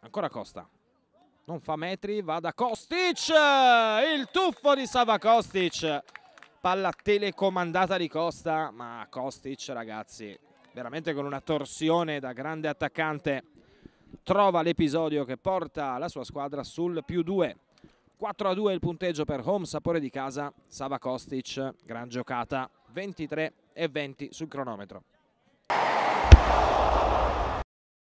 Ancora Costa. Non fa metri, va da Kostic. Il tuffo di Sava Kostic. Palla telecomandata di Costa, ma Kostic ragazzi, veramente con una torsione da grande attaccante trova l'episodio che porta la sua squadra sul più 2. 4 a 2 il punteggio per Home, sapore di casa, Sava Kostic, gran giocata, 23 e 20 sul cronometro.